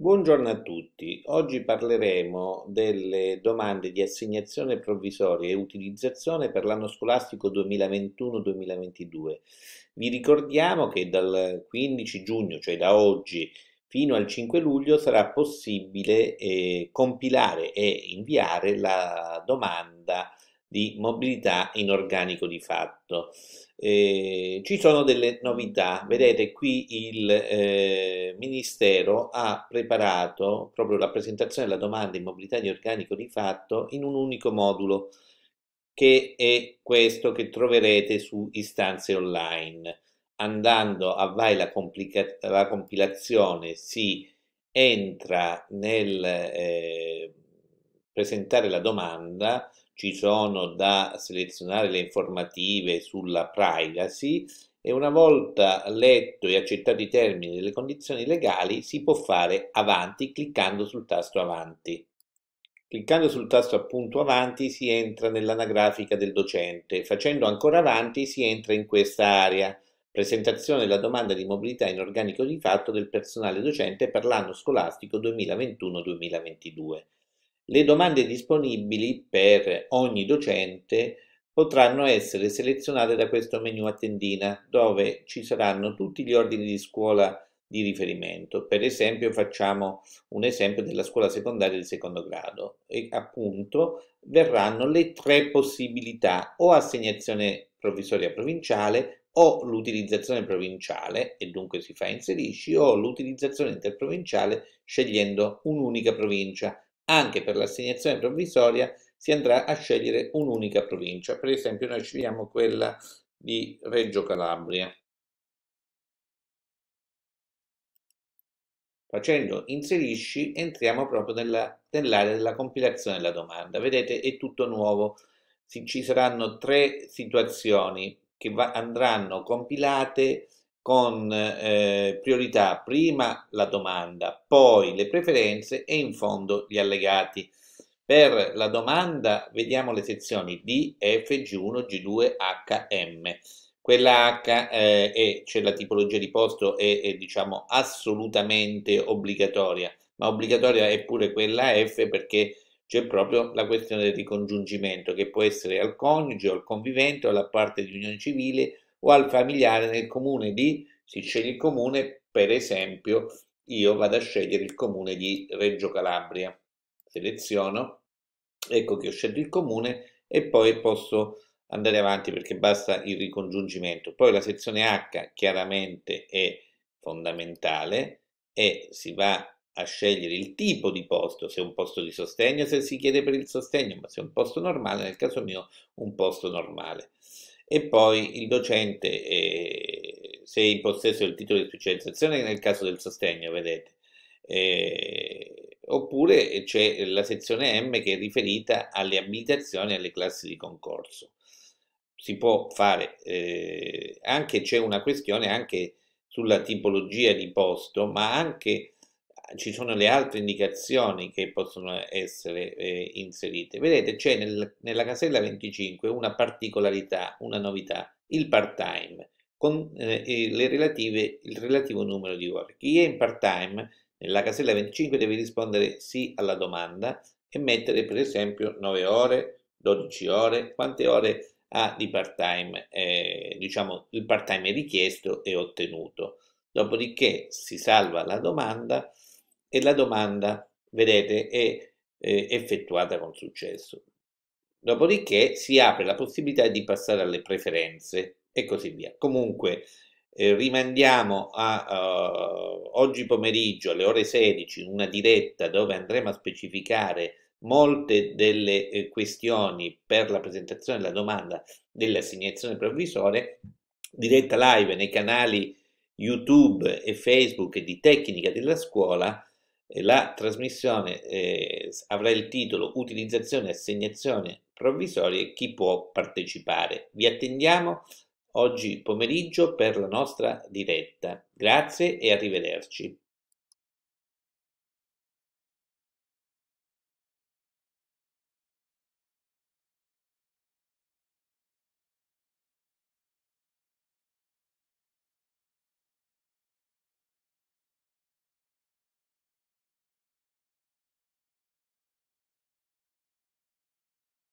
Buongiorno a tutti, oggi parleremo delle domande di assegnazione provvisoria e utilizzazione per l'anno scolastico 2021-2022. Vi ricordiamo che dal 15 giugno, cioè da oggi, fino al 5 luglio sarà possibile eh, compilare e inviare la domanda di mobilità in organico di fatto. Eh, ci sono delle novità, vedete qui il eh, Ministero ha preparato proprio la presentazione della domanda in mobilità di organico di fatto in un unico modulo che è questo che troverete su istanze online. Andando a vai la, la compilazione si entra nel... Eh, presentare la domanda, ci sono da selezionare le informative sulla privacy e una volta letto e accettati i termini e le condizioni legali si può fare avanti cliccando sul tasto avanti. Cliccando sul tasto appunto avanti si entra nell'anagrafica del docente, facendo ancora avanti si entra in questa area presentazione della domanda di mobilità in organico di fatto del personale docente per l'anno scolastico 2021-2022. Le domande disponibili per ogni docente potranno essere selezionate da questo menu a tendina dove ci saranno tutti gli ordini di scuola di riferimento. Per esempio facciamo un esempio della scuola secondaria di secondo grado e appunto verranno le tre possibilità o assegnazione provvisoria provinciale o l'utilizzazione provinciale e dunque si fa inserisci o l'utilizzazione interprovinciale scegliendo un'unica provincia anche per l'assegnazione provvisoria si andrà a scegliere un'unica provincia, per esempio noi scegliamo quella di Reggio Calabria. Facendo inserisci entriamo proprio nell'area della compilazione della domanda. Vedete è tutto nuovo, ci saranno tre situazioni che andranno compilate con eh, priorità prima la domanda, poi le preferenze e in fondo gli allegati. Per la domanda vediamo le sezioni D, F, G1, G2, H, M. Quella H, eh, cioè la tipologia di posto, è, è diciamo assolutamente obbligatoria, ma obbligatoria è pure quella F perché c'è proprio la questione del ricongiungimento che può essere al coniuge al convivente alla parte di unione civile o al familiare nel comune di, si sceglie il comune, per esempio io vado a scegliere il comune di Reggio Calabria, seleziono, ecco che ho scelto il comune e poi posso andare avanti perché basta il ricongiungimento. Poi la sezione H chiaramente è fondamentale e si va a scegliere il tipo di posto, se è un posto di sostegno, se si chiede per il sostegno, ma se è un posto normale, nel caso mio un posto normale e poi il docente eh, se è in possesso del titolo di specializzazione nel caso del sostegno, vedete, eh, oppure c'è la sezione M che è riferita alle abilitazioni e alle classi di concorso. Si può fare, eh, anche c'è una questione anche sulla tipologia di posto, ma anche ci sono le altre indicazioni che possono essere eh, inserite. Vedete, c'è nel, nella casella 25 una particolarità, una novità, il part-time, con eh, relative, il relativo numero di ore. Chi è in part-time, nella casella 25 deve rispondere sì alla domanda e mettere per esempio 9 ore, 12 ore, quante ore ha di part-time, eh, diciamo il part-time richiesto e ottenuto. Dopodiché si salva la domanda e la domanda, vedete, è eh, effettuata con successo. Dopodiché si apre la possibilità di passare alle preferenze e così via. Comunque eh, rimandiamo a uh, oggi pomeriggio alle ore 16 una diretta dove andremo a specificare molte delle eh, questioni per la presentazione della domanda dell'assegnazione provvisoria, diretta live nei canali YouTube e Facebook di Tecnica della Scuola la trasmissione eh, avrà il titolo Utilizzazione e assegnazione provvisorie, chi può partecipare. Vi attendiamo oggi pomeriggio per la nostra diretta. Grazie e arrivederci.